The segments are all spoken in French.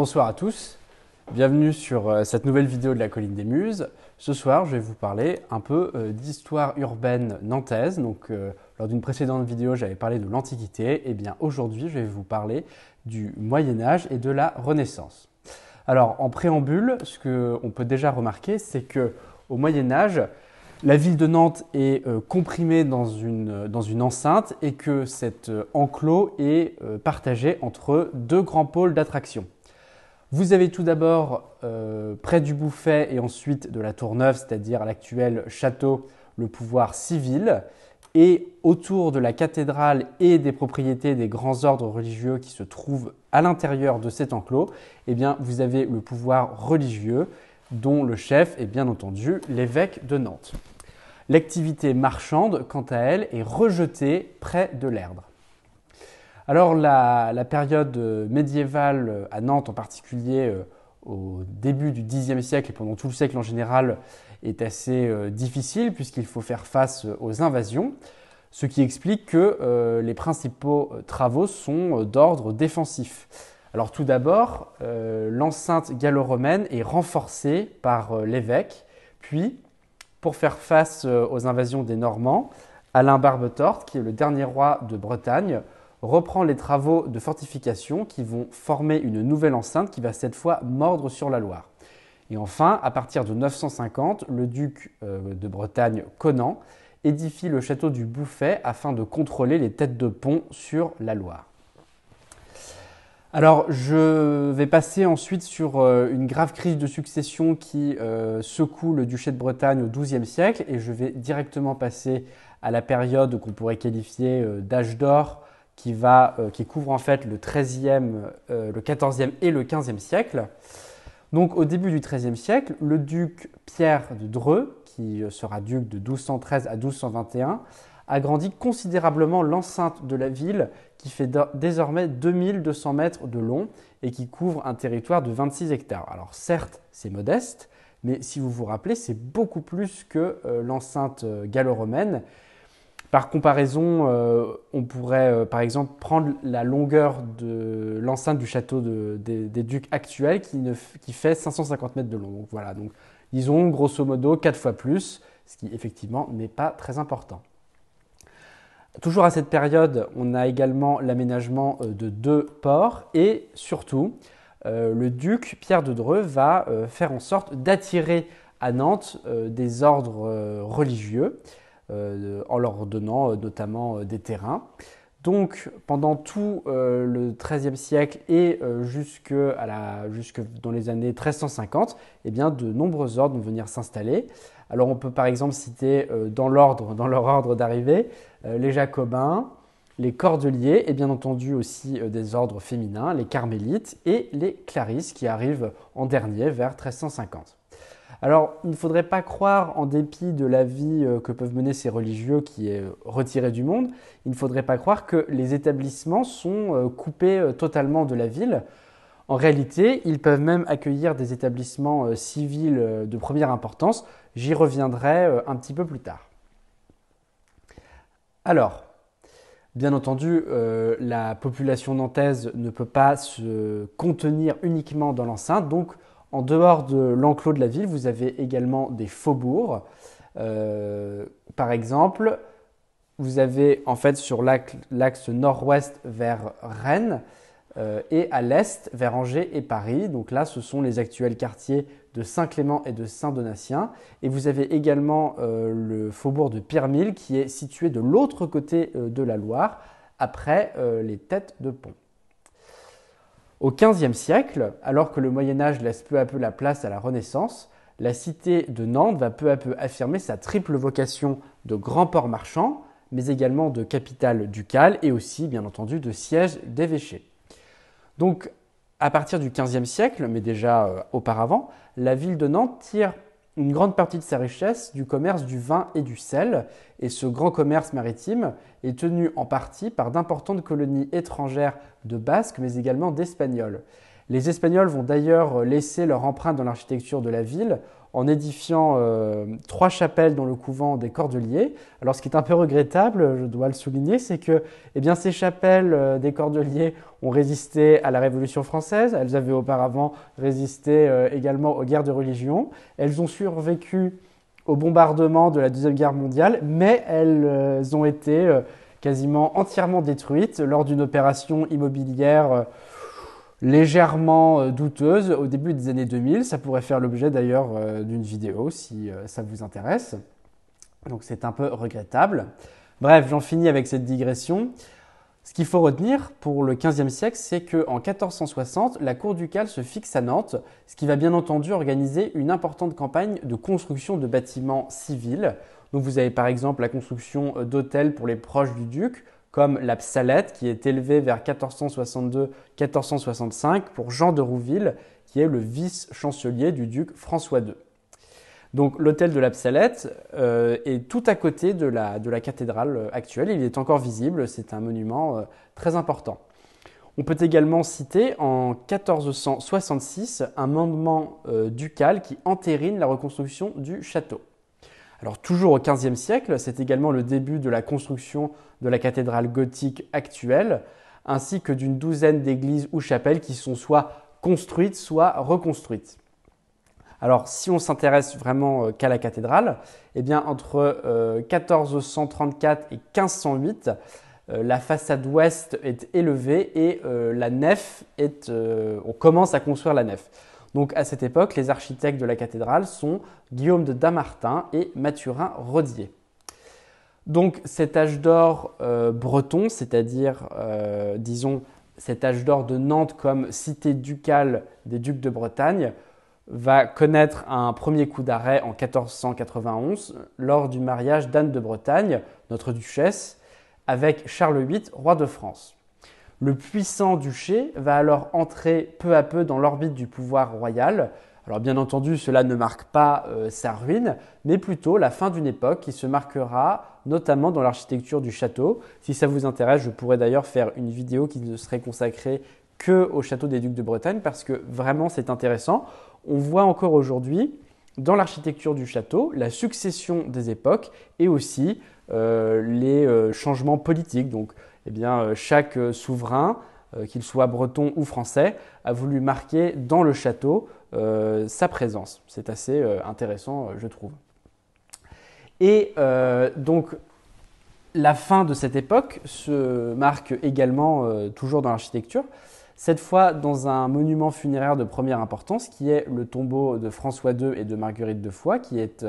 Bonsoir à tous, bienvenue sur euh, cette nouvelle vidéo de la colline des Muses. Ce soir, je vais vous parler un peu euh, d'histoire urbaine nantaise. Donc, euh, lors d'une précédente vidéo, j'avais parlé de l'Antiquité. Et eh bien aujourd'hui, je vais vous parler du Moyen Âge et de la Renaissance. Alors, en préambule, ce qu'on peut déjà remarquer, c'est que au Moyen Âge, la ville de Nantes est comprimée dans une, enceinte et que cet enclos est partagé entre deux grands pôles d'attraction. Vous avez tout d'abord euh, près du Bouffet et ensuite de la Tourneuve, c'est-à-dire l'actuel château, le pouvoir civil. Et autour de la cathédrale et des propriétés des grands ordres religieux qui se trouvent à l'intérieur de cet enclos, eh bien, vous avez le pouvoir religieux, dont le chef est bien entendu l'évêque de Nantes. L'activité marchande, quant à elle, est rejetée près de l'Erdre. Alors la, période euh, médiévale euh, à Nantes en particulier euh, au début du Xe siècle et pendant tout le siècle en général est assez difficile puisqu'il faut faire face aux invasions, ce qui explique que les principaux travaux sont d'ordre défensif. Alors tout d'abord, l'enceinte gallo-romaine est renforcée par l'évêque, puis pour faire face aux invasions des Normands, Alain Barbetorte, qui est le dernier roi de Bretagne, reprend les travaux de fortification qui vont former une nouvelle enceinte qui va cette fois mordre sur la Loire. Et enfin, à partir de 950, le duc euh, de Bretagne Conan édifie le château du Bouffet afin de contrôler les têtes de pont sur la Loire. Alors, je vais passer ensuite sur euh, une grave crise de succession qui euh, secoue le duché de Bretagne au XIIe siècle et je vais directement passer à la période qu'on pourrait qualifier d'âge d'or qui, va, euh, qui couvre en fait le 13 euh, le 14e et le 15e siècle. Donc au début du XIIIe siècle, le duc Pierre de Dreux, qui euh, sera duc de 1213 à 1221, agrandit considérablement l'enceinte de la ville qui fait désormais 2200 mètres de long et qui couvre un territoire de 26 hectares. Alors certes, c'est modeste, mais si vous vous rappelez, c'est beaucoup plus que l'enceinte gallo-romaine par comparaison, euh, on pourrait euh, par exemple prendre la longueur de l'enceinte du château des, ducs actuels qui, fait 550 mètres de long. Donc voilà, donc ils ont grosso modo 4 fois plus, ce qui effectivement n'est pas très important. Toujours à cette période, on a également l'aménagement euh, de deux ports et surtout, le duc Pierre de Dreux va faire en sorte d'attirer à Nantes des ordres religieux. Euh, en leur donnant euh, notamment euh, des terrains. Donc, pendant tout le XIIIe siècle et jusque, dans les années 1350, eh bien, de nombreux ordres vont venir s'installer. Alors, on peut par exemple citer dans dans leur ordre d'arrivée, les Jacobins, les Cordeliers et bien entendu aussi des ordres féminins, les Carmélites et les Clarisses qui arrivent en dernier vers 1350. Alors, il ne faudrait pas croire, en dépit de la vie euh, que peuvent mener ces religieux qui est euh, retirée du monde, il ne faudrait pas croire que les établissements sont euh, coupés totalement de la ville. En réalité, ils peuvent même accueillir des établissements civils de première importance. J'y reviendrai un petit peu plus tard. Alors, Bien entendu, la population nantaise ne peut pas se contenir uniquement dans l'enceinte, donc en dehors de l'enclos de la ville, vous avez également des faubourgs. Euh, par exemple, vous avez en fait sur l'axe nord-ouest vers Rennes euh, et à l'est vers Angers et Paris. Donc là, ce sont les actuels quartiers de Saint-Clément et de Saint-Donatien. Et vous avez également euh, le faubourg de Pirmille qui est situé de l'autre côté de la Loire après les têtes de pont. Au XVe siècle, alors que le Moyen Âge laisse peu à peu la place à la Renaissance, la cité de Nantes va peu à peu affirmer sa triple vocation de grand port marchand, mais également de capitale ducale et aussi, bien entendu, de siège d'évêché. Donc, à partir du XVe siècle, mais déjà euh, auparavant, la ville de Nantes tire une grande partie de sa richesse du commerce du vin et du sel, et ce grand commerce maritime est tenu en partie par d'importantes colonies étrangères de Basques, mais également d'Espagnols. Les Espagnols vont d'ailleurs euh, laisser leur empreinte dans l'architecture de la ville en édifiant euh, trois chapelles dans le couvent des Cordeliers. Alors ce qui est un peu regrettable, je dois le souligner, c'est que eh bien, ces chapelles euh, des Cordeliers ont résisté à la Révolution française, elles avaient auparavant résisté également aux guerres de religion, elles ont survécu au bombardement de la Deuxième Guerre mondiale, mais elles ont été quasiment entièrement détruites lors d'une opération immobilière légèrement euh, douteuse au début des années 2000. Ça pourrait faire l'objet d'ailleurs euh, d'une vidéo si euh, ça vous intéresse. Donc c'est un peu regrettable. Bref, j'en finis avec cette digression. Ce qu'il faut retenir pour le e siècle, c'est qu'en 1460, la cour ducale se fixe à Nantes, ce qui va bien entendu organiser une importante campagne de construction de bâtiments civils. Donc vous avez par exemple la construction d'hôtels pour les proches du duc, comme la psalette qui est élevée vers 1462-1465 pour Jean de Rouville, qui est le vice-chancelier du duc François II. Donc l'hôtel de la Psalette euh, est tout à côté de la, de la, cathédrale euh, actuelle, il est encore visible, c'est un monument euh, très important. On peut également citer en 1466 un mandement ducal qui entérine la reconstruction du château. Alors toujours au XVe siècle, c'est également le début de la construction de la cathédrale gothique actuelle, ainsi que d'une douzaine d'églises ou chapelles qui sont soit construites, soit reconstruites. Alors si on s'intéresse vraiment euh, qu'à la cathédrale, eh bien entre 1434 euh, et 1508, euh, la façade ouest est élevée et la nef est... on commence à construire la nef. Donc à cette époque, les architectes de la cathédrale sont Guillaume de Damartin et Mathurin Rodier. Donc cet âge d'or euh, breton, c'est-à-dire, euh, disons, cet âge d'or de Nantes comme cité ducale des ducs de Bretagne, va connaître un premier coup d'arrêt en 1491 lors du mariage d'Anne de Bretagne, notre duchesse, avec Charles VIII, roi de France. Le puissant duché va alors entrer peu à peu dans l'orbite du pouvoir royal. Alors bien entendu, cela ne marque pas euh, sa ruine, mais plutôt la fin d'une époque qui se marquera notamment dans l'architecture du château. Si ça vous intéresse, je pourrais d'ailleurs faire une vidéo qui ne serait consacrée que au château des ducs de Bretagne parce que vraiment c'est intéressant. On voit encore aujourd'hui dans l'architecture du château la succession des époques et aussi euh, les euh, changements politiques. Donc eh bien, euh, chaque euh, souverain, euh, qu'il soit breton ou français, a voulu marquer dans le château sa présence. C'est assez intéressant, je trouve. Et donc, la fin de cette époque se marque également toujours dans l'architecture, cette fois dans un monument funéraire de première importance qui est le tombeau de François II et de Marguerite de Foix qui est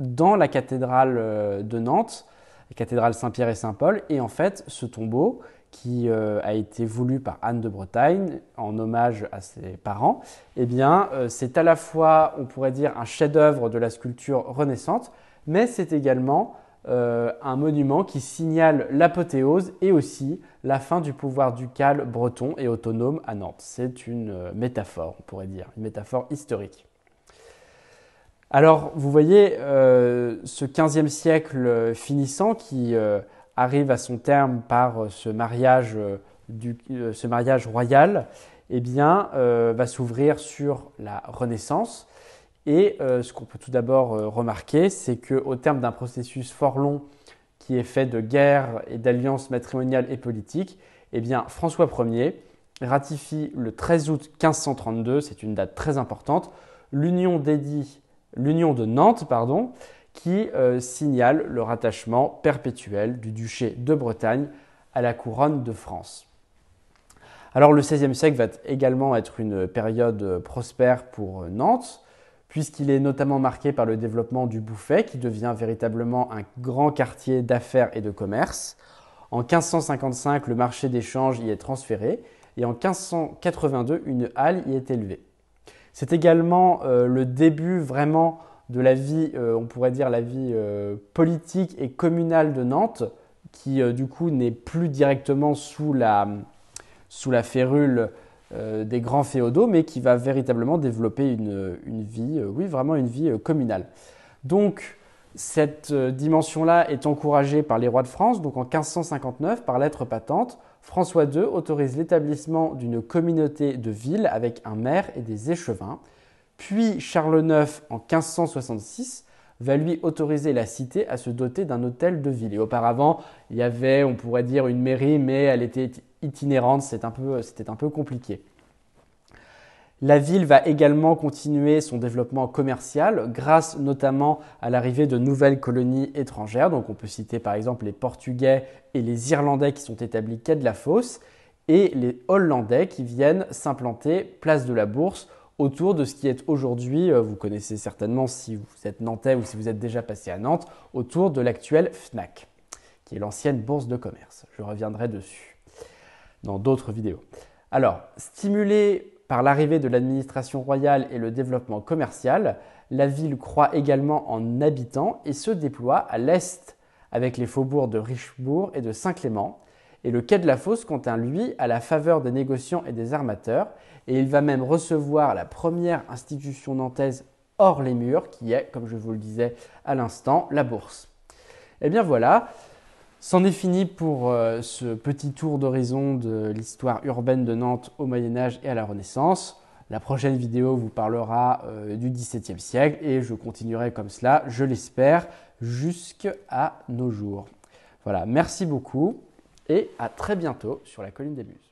dans la cathédrale de Nantes cathédrale Saint-Pierre et Saint-Paul. Et en fait, ce tombeau, qui euh, a été voulu par Anne de Bretagne en hommage à ses parents, eh bien, euh, c'est à la fois, on pourrait dire, un chef-d'œuvre de la sculpture renaissante, mais c'est également euh, un monument qui signale l'apothéose et aussi la fin du pouvoir ducal breton et autonome à Nantes. C'est une métaphore, on pourrait dire, une métaphore historique. Alors, vous voyez, euh, ce 15 siècle euh, finissant qui euh, arrive à son terme par ce mariage, ce mariage royal, eh bien, va s'ouvrir sur la Renaissance. Et ce qu'on peut tout d'abord remarquer, c'est qu'au terme d'un processus fort long qui est fait de guerres et d'alliances matrimoniales et politiques, eh bien, François Ier ratifie le 13 août 1532, c'est une date très importante, l'union dédie l'Union de Nantes, pardon, qui euh, signale le rattachement perpétuel du duché de Bretagne à la couronne de France. Alors le XVIe siècle va également être une période euh, prospère pour euh, Nantes, puisqu'il est notamment marqué par le développement du Bouffet, qui devient véritablement un grand quartier d'affaires et de commerce. En 1555, le marché d'échange y est transféré, et en 1582, une halle y est élevée. C'est également euh, le début vraiment de la vie, euh, on pourrait dire la vie euh, politique et communale de Nantes, qui du coup n'est plus directement sous la, férule des grands féodaux, mais qui va véritablement développer une, une vie, oui vraiment une vie communale. Donc cette dimension-là est encouragée par les rois de France, donc en 1559 par lettre patente, François II autorise l'établissement d'une communauté de villes avec un maire et des échevins. Puis Charles IX, en 1566, va lui autoriser la cité à se doter d'un hôtel de ville. Et auparavant, il y avait, on pourrait dire, une mairie, mais elle était itinérante, c'était un un peu compliqué. La ville va également continuer son développement commercial grâce notamment à l'arrivée de nouvelles colonies étrangères. Donc on peut citer par exemple les Portugais et les Irlandais qui sont établis quai de la Fosse et les Hollandais qui viennent s'implanter place de la Bourse autour de ce qui est aujourd'hui, euh, vous connaissez certainement si vous êtes nantais ou si vous êtes déjà passé à Nantes, autour de l'actuelle FNAC, qui est l'ancienne bourse de commerce. Je reviendrai dessus dans d'autres vidéos. Alors, stimuler par l'arrivée de l'administration royale et le développement commercial, la ville croît également en habitants et se déploie à l'est, avec les faubourgs de Richebourg et de Saint-Clément. Et le quai de la Fosse un lui, à la faveur des négociants et des armateurs, et il va même recevoir la première institution nantaise hors les murs, qui est, comme je vous le disais à l'instant, la bourse. Et eh bien voilà, C'en est fini pour euh, ce petit tour d'horizon de l'histoire urbaine de Nantes au Moyen Âge et à la Renaissance. La prochaine vidéo vous parlera euh, du XVIIe siècle et je continuerai comme cela, je l'espère, jusqu'à nos jours. Voilà, merci beaucoup et à très bientôt sur la colline des Muses.